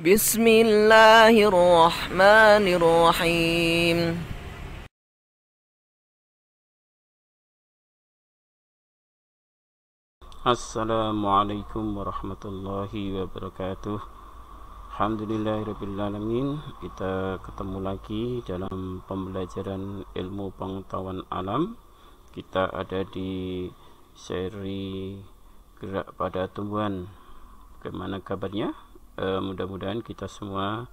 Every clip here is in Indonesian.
بسم الله الرحمن الرحيم السلام عليكم ورحمة الله وبركاته Alhamdulillah Kita ketemu lagi dalam pembelajaran ilmu pengetahuan alam Kita ada di seri gerak pada tumbuhan Bagaimana kabarnya? Eh, mudah-mudahan kita semua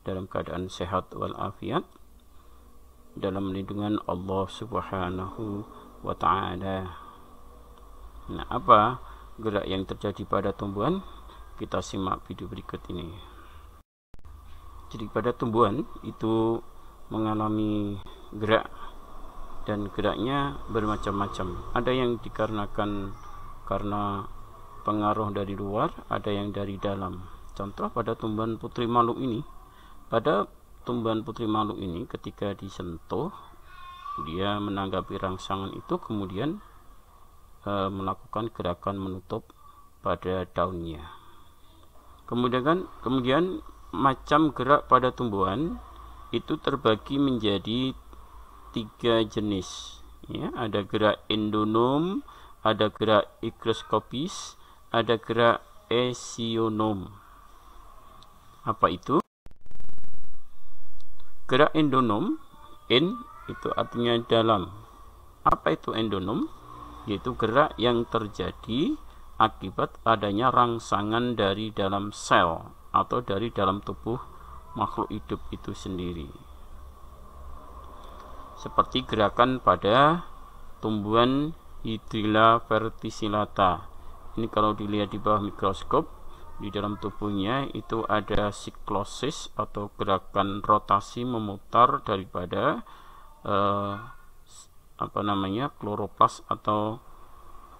dalam keadaan sehat walafiat dalam lindungan Allah Subhanahu wa taala. Nah, apa gerak yang terjadi pada tumbuhan? Kita simak video berikut ini. Jadi pada tumbuhan itu mengalami gerak dan geraknya bermacam-macam. Ada yang dikarenakan karena pengaruh dari luar, ada yang dari dalam. Contoh pada tumbuhan putri malu ini, pada tumbuhan putri malu ini ketika disentuh, dia menanggapi rangsangan itu kemudian e, melakukan gerakan menutup pada daunnya. Kemudian kan, kemudian macam gerak pada tumbuhan itu terbagi menjadi tiga jenis ya ada gerak endonom ada gerak ikroskopis ada gerak esionom apa itu? Gerak endonom, in itu artinya dalam. Apa itu endonom? Yaitu gerak yang terjadi akibat adanya rangsangan dari dalam sel atau dari dalam tubuh makhluk hidup itu sendiri. Seperti gerakan pada tumbuhan Hydrilla verticillata. Ini kalau dilihat di bawah mikroskop di dalam tubuhnya itu ada siklosis atau gerakan rotasi memutar daripada eh, apa namanya kloroplas atau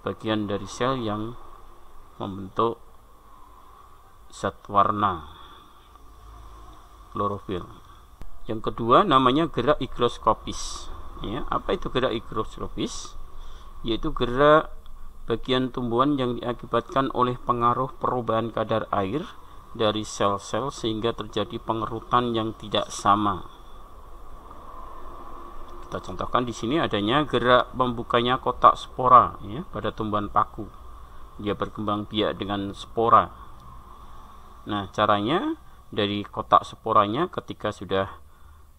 bagian dari sel yang membentuk zat warna klorofil. Yang kedua namanya gerak higroskopis. Ya, apa itu gerak higroskopis? Yaitu gerak bagian tumbuhan yang diakibatkan oleh pengaruh perubahan kadar air dari sel-sel sehingga terjadi pengerutan yang tidak sama. Kita contohkan di sini adanya gerak membukanya kotak spora ya, pada tumbuhan paku. Dia berkembang biak dengan spora. Nah, caranya dari kotak sporanya ketika sudah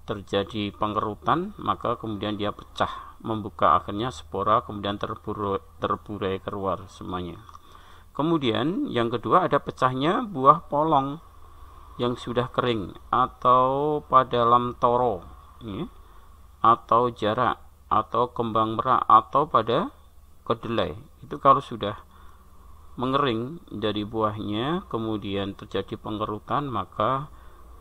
terjadi pengerutan maka kemudian dia pecah membuka akhirnya spora kemudian terburai, terburai keluar semuanya kemudian yang kedua ada pecahnya buah polong yang sudah kering atau pada dalam toro ya, atau jarak atau kembang merah atau pada kedelai itu kalau sudah mengering dari buahnya kemudian terjadi pengerutan maka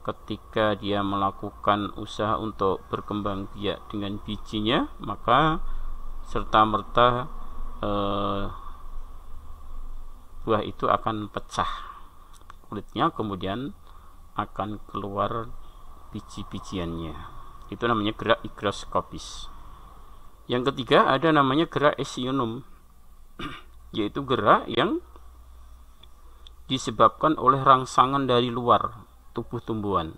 ketika dia melakukan usaha untuk berkembang biak dengan bijinya maka serta merta eh, buah itu akan pecah kulitnya kemudian akan keluar biji-bijiannya itu namanya gerak higroskopis yang ketiga ada namanya gerak esionum yaitu gerak yang disebabkan oleh rangsangan dari luar tubuh tumbuhan.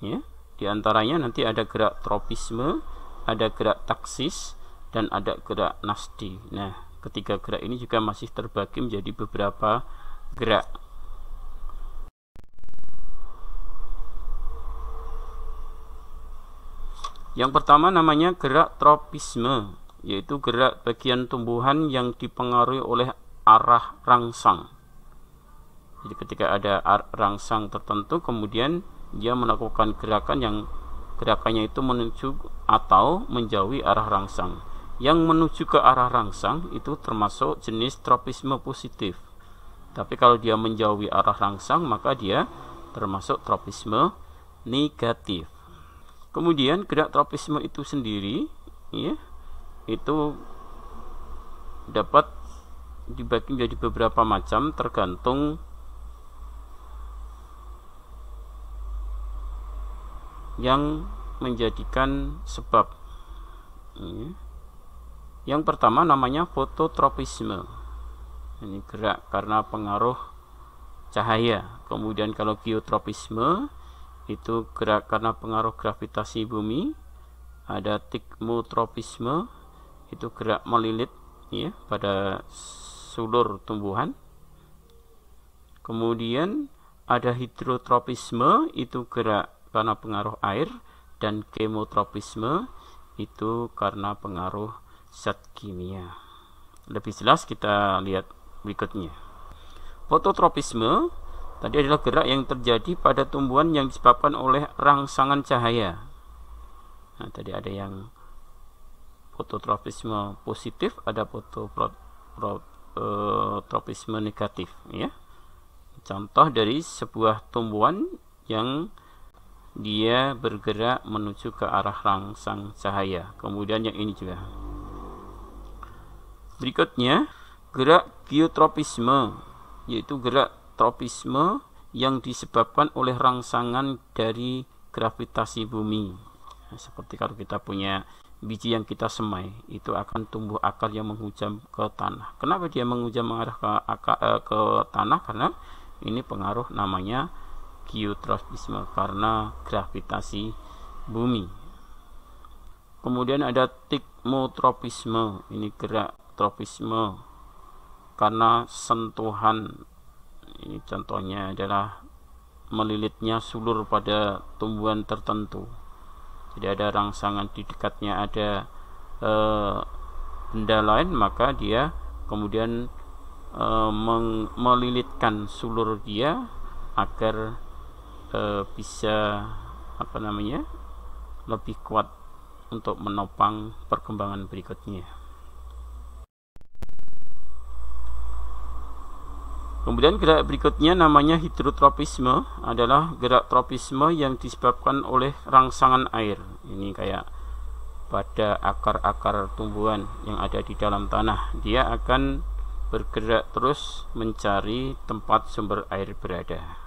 Ya, di antaranya nanti ada gerak tropisme, ada gerak taksis, dan ada gerak nasti. Nah, ketiga gerak ini juga masih terbagi menjadi beberapa gerak. Yang pertama namanya gerak tropisme, yaitu gerak bagian tumbuhan yang dipengaruhi oleh arah rangsang. Jadi ketika ada rangsang tertentu kemudian dia melakukan gerakan yang gerakannya itu menuju atau menjauhi arah rangsang. Yang menuju ke arah rangsang itu termasuk jenis tropisme positif. Tapi kalau dia menjauhi arah rangsang maka dia termasuk tropisme negatif. Kemudian gerak tropisme itu sendiri ya itu dapat dibagi menjadi beberapa macam tergantung yang menjadikan sebab. Yang pertama namanya fototropisme. Ini gerak karena pengaruh cahaya. Kemudian kalau geotropisme itu gerak karena pengaruh gravitasi bumi. Ada tikmotropisme itu gerak melilit ya pada sulur tumbuhan. Kemudian ada hidrotropisme itu gerak karena pengaruh air dan kemotropisme itu karena pengaruh zat kimia. Lebih jelas kita lihat berikutnya. Fototropisme tadi adalah gerak yang terjadi pada tumbuhan yang disebabkan oleh rangsangan cahaya. Nah, tadi ada yang fototropisme positif, ada fototropisme e, negatif, ya. Contoh dari sebuah tumbuhan yang dia bergerak menuju ke arah rangsang cahaya. Kemudian yang ini juga. Berikutnya, gerak geotropisme, yaitu gerak tropisme yang disebabkan oleh rangsangan dari gravitasi bumi. seperti kalau kita punya biji yang kita semai, itu akan tumbuh akar yang menghujam ke tanah. Kenapa dia menghujam mengarah ke, eh, ke tanah? Karena ini pengaruh namanya geotropisme karena gravitasi bumi. Kemudian ada tikmotropisme, ini gerak tropisme karena sentuhan. Ini contohnya adalah melilitnya sulur pada tumbuhan tertentu. Jadi ada rangsangan di dekatnya ada e, benda lain maka dia kemudian e, melilitkan sulur dia agar uh, bisa apa namanya lebih kuat untuk menopang perkembangan berikutnya. Kemudian gerak berikutnya namanya hidrotropisme adalah gerak tropisme yang disebabkan oleh rangsangan air. Ini kayak pada akar-akar tumbuhan yang ada di dalam tanah. Dia akan bergerak terus mencari tempat sumber air berada.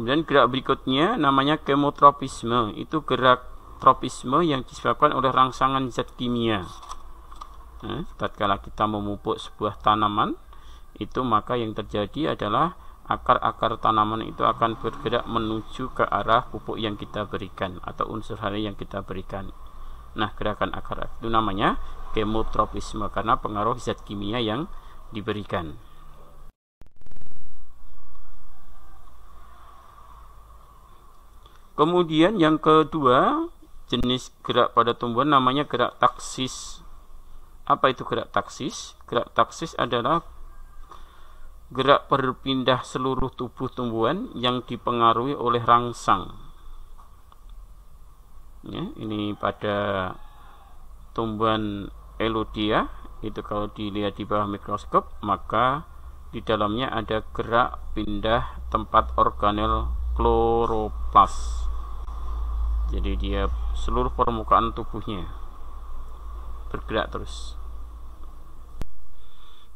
Kemudian gerak berikutnya namanya kemotropisme. Itu gerak tropisme yang disebabkan oleh rangsangan zat kimia. Nah, tatkala kita memupuk sebuah tanaman, itu maka yang terjadi adalah akar-akar tanaman itu akan bergerak menuju ke arah pupuk yang kita berikan atau unsur hara yang kita berikan. Nah, gerakan akar itu namanya kemotropisme karena pengaruh zat kimia yang diberikan. Kemudian yang kedua, jenis gerak pada tumbuhan namanya gerak taksis. Apa itu gerak taksis? Gerak taksis adalah gerak berpindah seluruh tubuh tumbuhan yang dipengaruhi oleh rangsang. Ya, ini pada tumbuhan elodia itu kalau dilihat di bawah mikroskop maka di dalamnya ada gerak pindah tempat organel kloroplas jadi dia seluruh permukaan tubuhnya bergerak terus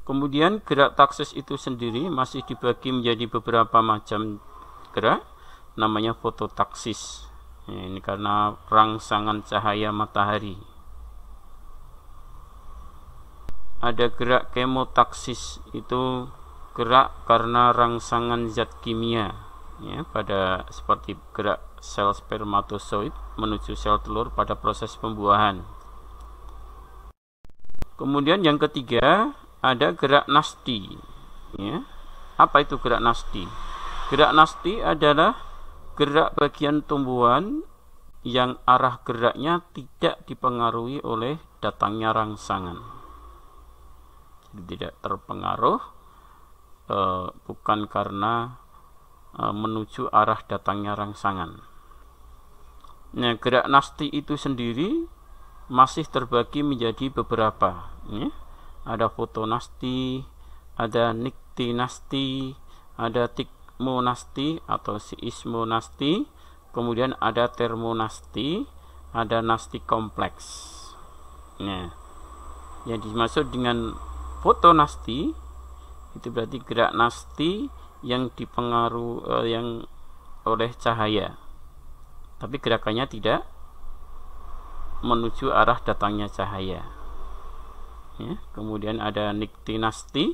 kemudian gerak taksis itu sendiri masih dibagi menjadi beberapa macam gerak namanya fototaksis ya, ini karena rangsangan cahaya matahari ada gerak kemotaksis itu gerak karena rangsangan zat kimia ya pada seperti gerak sel spermatozoid menuju sel telur pada proses pembuahan. Kemudian yang ketiga ada gerak nasti. Ya. Apa itu gerak nasti? Gerak nasti adalah gerak bagian tumbuhan yang arah geraknya tidak dipengaruhi oleh datangnya rangsangan. Jadi tidak terpengaruh e, bukan karena e, menuju arah datangnya rangsangan. Nah, gerak nasti itu sendiri masih terbagi menjadi beberapa. Ya. Ada nasti, ada niktinasti, ada tikmonasti atau siismonasti, kemudian ada termonasti, ada nasti kompleks. Nah, yang dimaksud dengan foto nasti itu berarti gerak nasti yang dipengaruhi eh, yang oleh cahaya tapi gerakannya tidak menuju arah datangnya cahaya ya, kemudian ada niktinasti,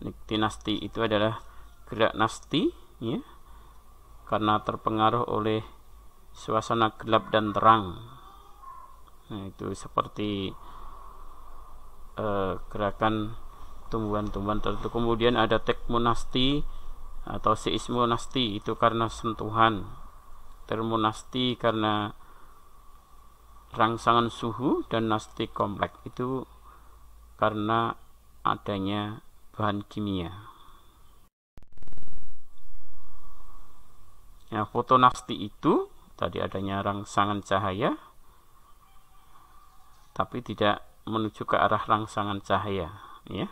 niktinasti itu adalah gerak nasti ya, karena terpengaruh oleh suasana gelap dan terang nah, itu seperti eh, gerakan tumbuhan-tumbuhan tertentu kemudian ada tekmonasti atau seismonasti itu karena sentuhan termonasti karena rangsangan suhu dan nasti kompleks itu karena adanya bahan kimia. Ya, fotonasti itu tadi adanya rangsangan cahaya tapi tidak menuju ke arah rangsangan cahaya ya.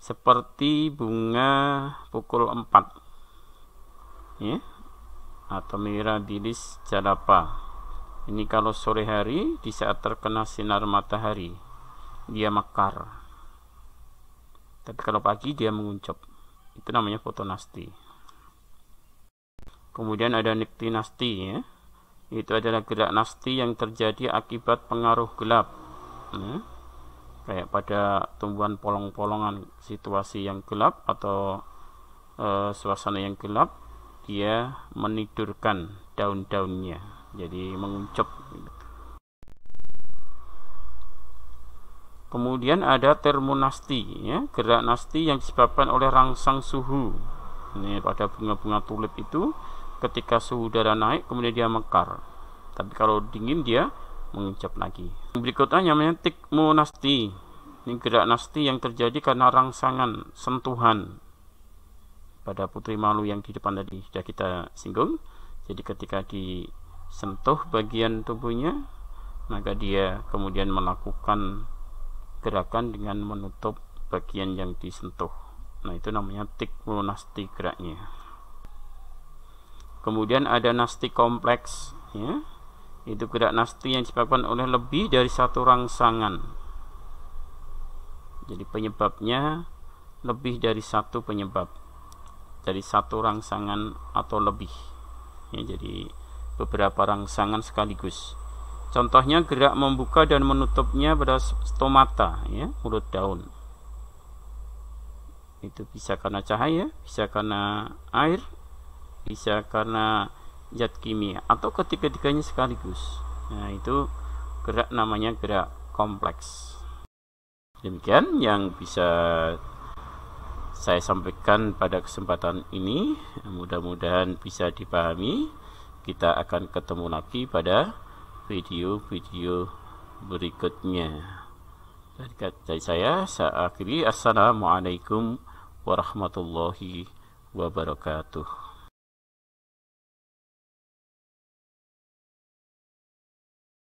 Seperti bunga pukul 4. Ya, atau mirabilis jalapa. Ini kalau sore hari di saat terkena sinar matahari dia mekar. Tapi kalau pagi dia menguncup Itu namanya fotonasti. Kemudian ada niktinasti ya. Itu adalah gerak nasti yang terjadi akibat pengaruh gelap. Ya. Kayak pada tumbuhan polong-polongan situasi yang gelap atau e, suasana yang gelap dia menidurkan daun-daunnya jadi menguncup kemudian ada termonasti ya gerak nasti yang disebabkan oleh rangsang suhu ini pada bunga-bunga tulip itu ketika suhu udara naik kemudian dia mekar tapi kalau dingin dia mengucap lagi berikutnya namanya tikmonasti ini gerak nasti yang terjadi karena rangsangan sentuhan pada putri malu yang di depan tadi sudah kita singgung jadi ketika disentuh bagian tubuhnya maka dia kemudian melakukan gerakan dengan menutup bagian yang disentuh nah itu namanya tik geraknya kemudian ada nasti kompleks ya itu gerak nasti yang disebabkan oleh lebih dari satu rangsangan jadi penyebabnya lebih dari satu penyebab dari satu rangsangan atau lebih ya, jadi beberapa rangsangan sekaligus contohnya gerak membuka dan menutupnya pada stomata ya, mulut daun itu bisa karena cahaya bisa karena air bisa karena zat kimia atau ketiga-tiganya sekaligus nah itu gerak namanya gerak kompleks demikian yang bisa saya sampaikan pada kesempatan ini mudah-mudahan bisa dipahami kita akan ketemu lagi pada video-video berikutnya dari saya saya akhiri assalamualaikum warahmatullahi wabarakatuh